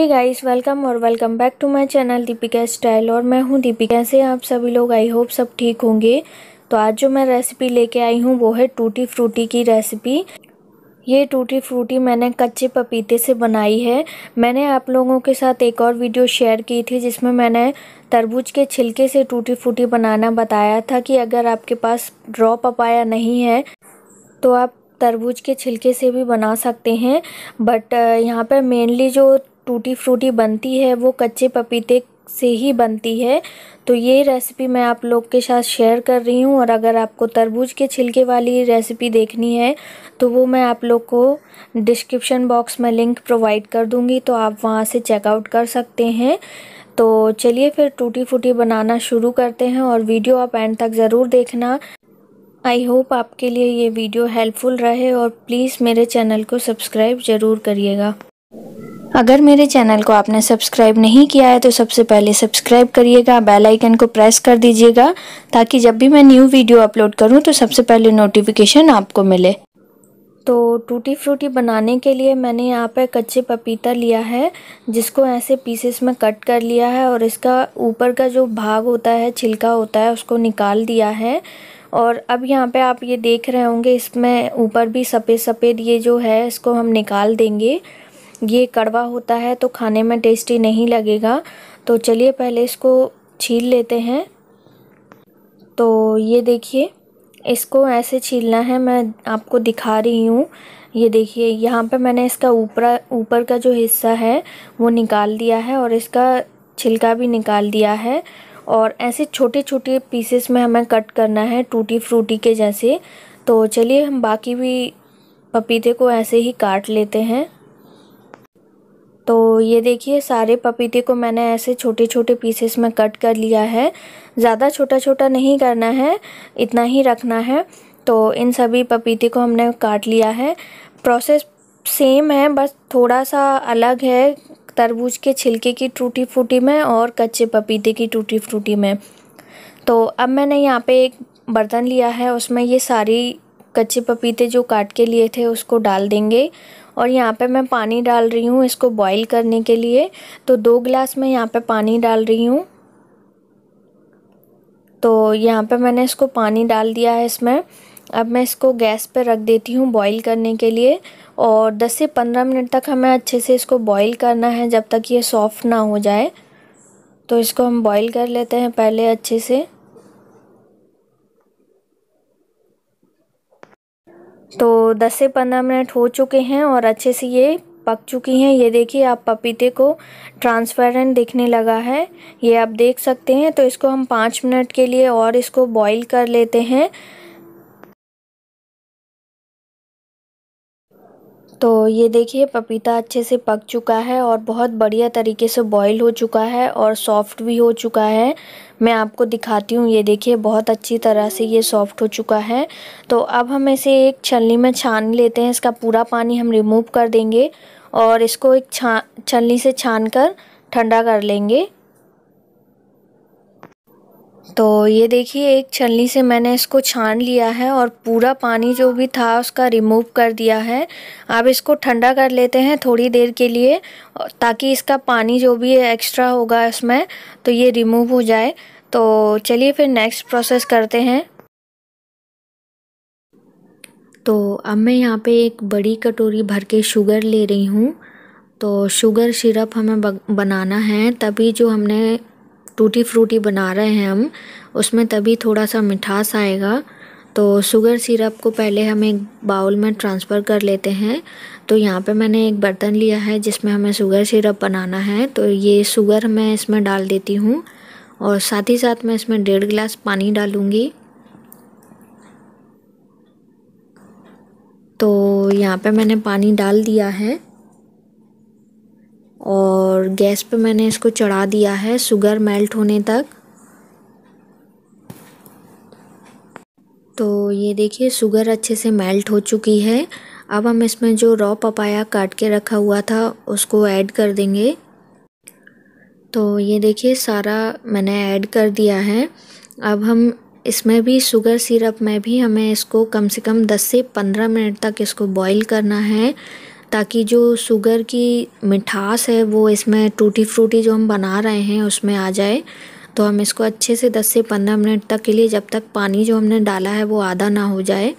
हे guys welcome और welcome back to my channel Deepika style और मैं हूँ दीपिका कैसे आप सभी लोग आई होप सब ठीक होंगे तो आज जो मैं रेसिपी लेके आई हूँ वो है टूटी फ्रूटी की रेसिपी ये टूटी फ्रूटी मैंने कच्चे पपीते से बनाई है मैंने आप लोगों के साथ एक और वीडियो शेयर की थी जिसमें मैंने तरबूज के छिलके से टूटी फ्रूटी बनाना बताया था कि अगर आपके पास ड्रॉ पपाया नहीं है तो आप तरबूज के छिलके से भी बना सकते हैं बट यहाँ पर मेनली जो टूटी फ्रूटी बनती है वो कच्चे पपीते से ही बनती है तो ये रेसिपी मैं आप लोग के साथ शेयर कर रही हूँ और अगर आपको तरबूज के छिलके वाली रेसिपी देखनी है तो वो मैं आप लोग को डिस्क्रिप्शन बॉक्स में लिंक प्रोवाइड कर दूँगी तो आप वहाँ से चेकआउट कर सकते हैं तो चलिए फिर टूटी फूटी बनाना शुरू करते हैं और वीडियो आप एंड तक ज़रूर देखना आई होप आपके लिए ये वीडियो हेल्पफुल रहे और प्लीज़ मेरे चैनल को सब्सक्राइब ज़रूर करिएगा अगर मेरे चैनल को आपने सब्सक्राइब नहीं किया है तो सबसे पहले सब्सक्राइब करिएगा बेल आइकन को प्रेस कर दीजिएगा ताकि जब भी मैं न्यू वीडियो अपलोड करूं तो सबसे पहले नोटिफिकेशन आपको मिले तो टूटी फ्रूटी बनाने के लिए मैंने यहाँ पर कच्चे पपीता लिया है जिसको ऐसे पीसेस में कट कर लिया है और इसका ऊपर का जो भाग होता है छिलका होता है उसको निकाल दिया है और अब यहाँ पे आप ये देख रहे होंगे इसमें ऊपर भी सफ़ेद सफ़ेद ये जो है इसको हम निकाल देंगे ये कड़वा होता है तो खाने में टेस्टी नहीं लगेगा तो चलिए पहले इसको छील लेते हैं तो ये देखिए इसको ऐसे छीलना है मैं आपको दिखा रही हूँ ये देखिए यहाँ पे मैंने इसका ऊपरा ऊपर का जो हिस्सा है वो निकाल दिया है और इसका छिलका भी निकाल दिया है और ऐसे छोटे छोटे पीसेस में हमें कट करना है टूटी फ्रूटी के जैसे तो चलिए हम बाकी भी पपीते को ऐसे ही काट लेते हैं तो ये देखिए सारे पपीते को मैंने ऐसे छोटे छोटे पीसेस में कट कर लिया है ज़्यादा छोटा छोटा नहीं करना है इतना ही रखना है तो इन सभी पपीते को हमने काट लिया है प्रोसेस सेम है बस थोड़ा सा अलग है तरबूज के छिलके की टूटी फूटी में और कच्चे पपीते की टूटी फूटी में तो अब मैंने यहाँ पे एक बर्तन लिया है उसमें ये सारी कच्चे पपीते जो काट के लिए थे उसको डाल देंगे और यहाँ पे मैं पानी डाल रही हूँ इसको बॉईल करने के लिए तो दो गिलास मैं यहाँ पे पानी डाल रही हूँ तो यहाँ पे मैंने इसको पानी डाल दिया है इसमें अब मैं इसको गैस पे रख देती हूँ बॉईल करने के लिए और 10 से 15 मिनट तक हमें अच्छे से इसको बॉईल करना है जब तक ये सॉफ़्ट ना हो जाए तो इसको हम बॉईल कर लेते हैं पहले अच्छे से तो दस से पंद्रह मिनट हो चुके हैं और अच्छे से ये पक चुकी हैं ये देखिए आप पपीते को ट्रांसपेरेंट दिखने लगा है ये आप देख सकते हैं तो इसको हम पाँच मिनट के लिए और इसको बॉईल कर लेते हैं तो ये देखिए पपीता अच्छे से पक चुका है और बहुत बढ़िया तरीके से बॉईल हो चुका है और सॉफ़्ट भी हो चुका है मैं आपको दिखाती हूँ ये देखिए बहुत अच्छी तरह से ये सॉफ़्ट हो चुका है तो अब हम इसे एक छलनी में छान लेते हैं इसका पूरा पानी हम रिमूव कर देंगे और इसको एक छा छलनी से छान कर ठंडा कर लेंगे तो ये देखिए एक छलनी से मैंने इसको छान लिया है और पूरा पानी जो भी था उसका रिमूव कर दिया है अब इसको ठंडा कर लेते हैं थोड़ी देर के लिए ताकि इसका पानी जो भी एक्स्ट्रा होगा इसमें तो ये रिमूव हो जाए तो चलिए फिर नेक्स्ट प्रोसेस करते हैं तो अब मैं यहाँ पे एक बड़ी कटोरी भर के शुगर ले रही हूँ तो शुगर सिरप हमें बनाना है तभी जो हमने टूटी फ्रूटी बना रहे हैं हम उसमें तभी थोड़ा सा मिठास आएगा तो शुगर सिरप को पहले हम एक बाउल में ट्रांसफ़र कर लेते हैं तो यहाँ पे मैंने एक बर्तन लिया है जिसमें हमें शुगर सिरप बनाना है तो ये शुगर मैं इसमें डाल देती हूँ और साथ ही साथ मैं इसमें डेढ़ गिलास पानी डालूँगी तो यहाँ पे मैंने पानी डाल दिया है और गैस पे मैंने इसको चढ़ा दिया है शुगर मेल्ट होने तक तो ये देखिए शुगर अच्छे से मेल्ट हो चुकी है अब हम इसमें जो रॉ पपाया काट के रखा हुआ था उसको ऐड कर देंगे तो ये देखिए सारा मैंने ऐड कर दिया है अब हम इसमें भी शुगर सिरप में भी हमें इसको कम से कम 10 से 15 मिनट तक इसको बॉईल करना है ताकि जो शुगर की मिठास है वो इसमें टूटी फ्रूटी जो हम बना रहे हैं उसमें आ जाए तो हम इसको अच्छे से 10 से 15 मिनट तक के लिए जब तक पानी जो हमने डाला है वो आधा ना हो जाए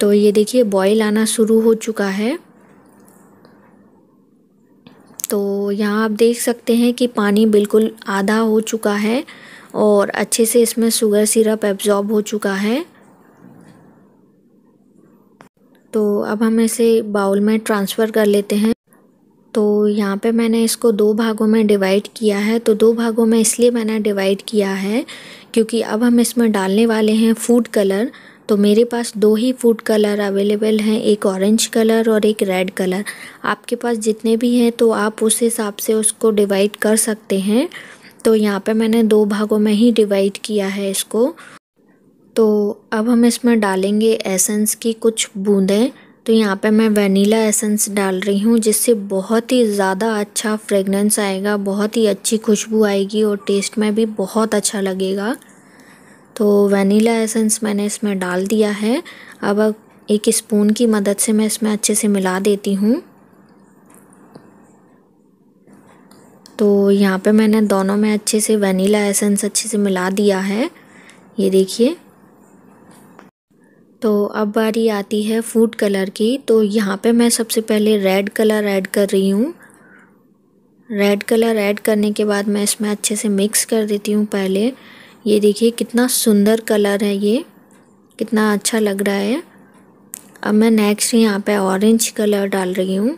तो ये देखिए बॉईल आना शुरू हो चुका है तो यहाँ आप देख सकते हैं कि पानी बिल्कुल आधा हो चुका है और अच्छे से इसमें शुगर सिरप एब्ज़ॉर्ब हो चुका है तो अब हम इसे बाउल में ट्रांसफ़र कर लेते हैं तो यहाँ पे मैंने इसको दो भागों में डिवाइड किया है तो दो भागों में इसलिए मैंने डिवाइड किया है क्योंकि अब हम इसमें डालने वाले हैं फूड कलर तो मेरे पास दो ही फूड कलर अवेलेबल हैं एक ऑरेंज कलर और एक रेड कलर आपके पास जितने भी हैं तो आप उस हिसाब से उसको डिवाइड कर सकते हैं तो यहाँ पे मैंने दो भागों में ही डिवाइड किया है इसको तो अब हम इसमें डालेंगे एसेंस की कुछ बूंदें तो यहाँ पे मैं वनीला एसेंस डाल रही हूँ जिससे बहुत ही ज़्यादा अच्छा फ्रेगनेंस आएगा बहुत ही अच्छी खुशबू आएगी और टेस्ट में भी बहुत अच्छा लगेगा तो वनीला एसेंस मैंने इसमें डाल दिया है अब अब एक स्पून की मदद से मैं इसमें अच्छे से मिला देती हूँ तो यहाँ पे मैंने दोनों में अच्छे से वनीला एसेंस अच्छे से मिला दिया है ये देखिए तो अब बारी आती है फूड कलर की तो यहाँ पे मैं सबसे पहले रेड कलर ऐड कर रही हूँ रेड कलर ऐड करने के बाद मैं इसमें अच्छे से मिक्स कर देती हूँ पहले ये देखिए कितना सुंदर कलर है ये कितना अच्छा लग रहा है अब मैं नेक्स्ट यहाँ पे ऑरेंज कलर डाल रही हूँ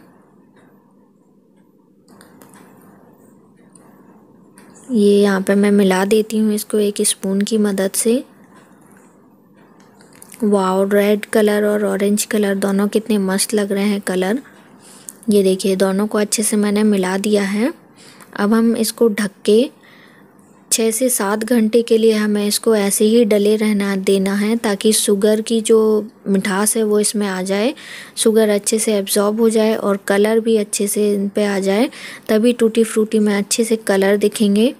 ये यहाँ पे मैं मिला देती हूँ इसको एक स्पून की मदद से वाओ रेड कलर और ऑरेंज कलर दोनों कितने मस्त लग रहे हैं कलर ये देखिए दोनों को अच्छे से मैंने मिला दिया है अब हम इसको ढक के छः से सात घंटे के लिए हमें इसको ऐसे ही डले रहना देना है ताकि शुगर की जो मिठास है वो इसमें आ जाए शुगर अच्छे से एब्जॉर्ब हो जाए और कलर भी अच्छे से इन पर आ जाए तभी टूटी फ्रूटी में अच्छे से कलर दिखेंगे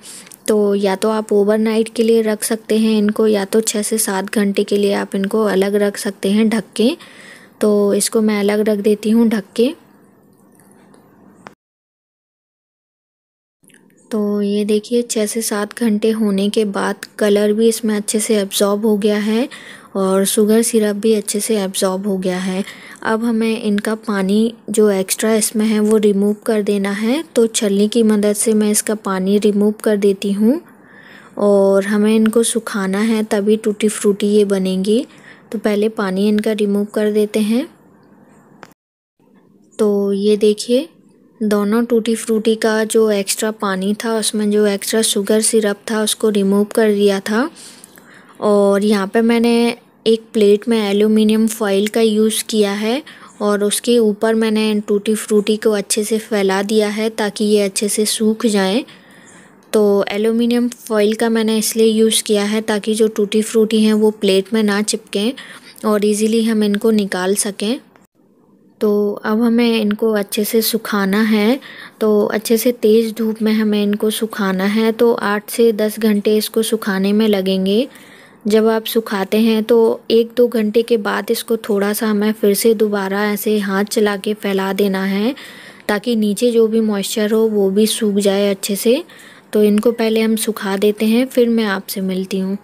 तो या तो आप ओवरनाइट के लिए रख सकते हैं इनको या तो छः से सात घंटे के लिए आप इनको अलग रख सकते हैं ढक के तो इसको मैं अलग रख देती हूँ ढक के तो ये देखिए छः से सात घंटे होने के बाद कलर भी इसमें अच्छे से एब्ज़ॉर्ब हो गया है और शुगर सिरप भी अच्छे से एब्ज़ॉर्ब हो गया है अब हमें इनका पानी जो एक्स्ट्रा इसमें है वो रिमूव कर देना है तो छलनी की मदद से मैं इसका पानी रिमूव कर देती हूँ और हमें इनको सुखाना है तभी टूटी फ्रूटी ये बनेंगी तो पहले पानी इनका रिमूव कर देते हैं तो ये देखिए दोनों टूटी फ्रूटी का जो एक्स्ट्रा पानी था उसमें जो एक्स्ट्रा शुगर सिरप था उसको रिमूव कर दिया था और यहाँ पे मैंने एक प्लेट में एल्यूमिनियम फॉइल का यूज़ किया है और उसके ऊपर मैंने टूटी फ्रूटी को अच्छे से फैला दिया है ताकि ये अच्छे से सूख जाए तो एल्यूमिनियम फॉइल का मैंने इसलिए यूज़ किया है ताकि जो टूटी फ्रूटी हैं वो प्लेट में ना चिपकें और इजीली हम इनको निकाल सकें तो अब हमें इनको अच्छे से सुखाना है तो अच्छे से तेज़ धूप में हमें इनको सुखाना है तो आठ से दस घंटे इसको सुखाने में लगेंगे जब आप सुखाते हैं तो एक दो घंटे के बाद इसको थोड़ा सा हमें फिर से दोबारा ऐसे हाथ चला के फैला देना है ताकि नीचे जो भी मॉइस्चर हो वो भी सूख जाए अच्छे से तो इनको पहले हम सुखा देते हैं फिर मैं आपसे मिलती हूँ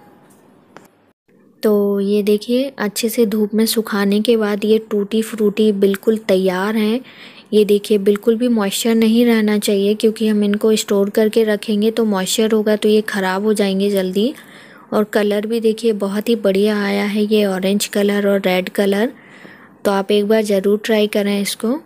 तो ये देखिए अच्छे से धूप में सुखाने के बाद ये टूटी फ्रूटी बिल्कुल तैयार हैं ये देखिए बिल्कुल भी मॉइस्चर नहीं रहना चाहिए क्योंकि हम इनको स्टोर करके रखेंगे तो मॉइस्चर होगा तो ये ख़राब हो जाएंगे जल्दी और कलर भी देखिए बहुत ही बढ़िया आया है ये ऑरेंज कलर और रेड कलर तो आप एक बार ज़रूर ट्राई करें इसको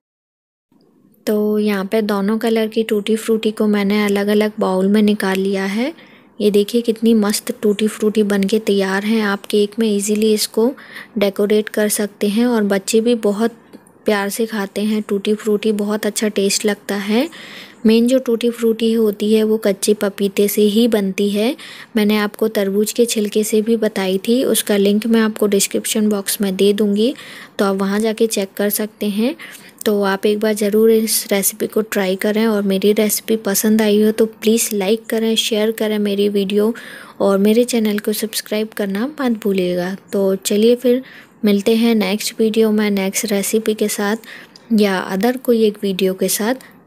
तो यहाँ पे दोनों कलर की टूटी फ्रूटी को मैंने अलग अलग बाउल में निकाल लिया है ये देखिए कितनी मस्त टूटी फ्रूटी बन के तैयार हैं आप केक में इजीली इसको डेकोरेट कर सकते हैं और बच्चे भी बहुत प्यार से खाते हैं टूटी फ्रूटी बहुत अच्छा टेस्ट लगता है मेन जो टूटी फ्रूटी होती है वो कच्चे पपीते से ही बनती है मैंने आपको तरबूज के छिलके से भी बताई थी उसका लिंक मैं आपको डिस्क्रिप्शन बॉक्स में दे दूँगी तो आप वहाँ जाके चेक कर सकते हैं तो आप एक बार ज़रूर इस रेसिपी को ट्राई करें और मेरी रेसिपी पसंद आई हो तो प्लीज़ लाइक करें शेयर करें मेरी वीडियो और मेरे चैनल को सब्सक्राइब करना मत भूलिएगा तो चलिए फिर मिलते हैं नेक्स्ट वीडियो में नेक्स्ट रेसिपी के साथ या अदर कोई एक वीडियो के साथ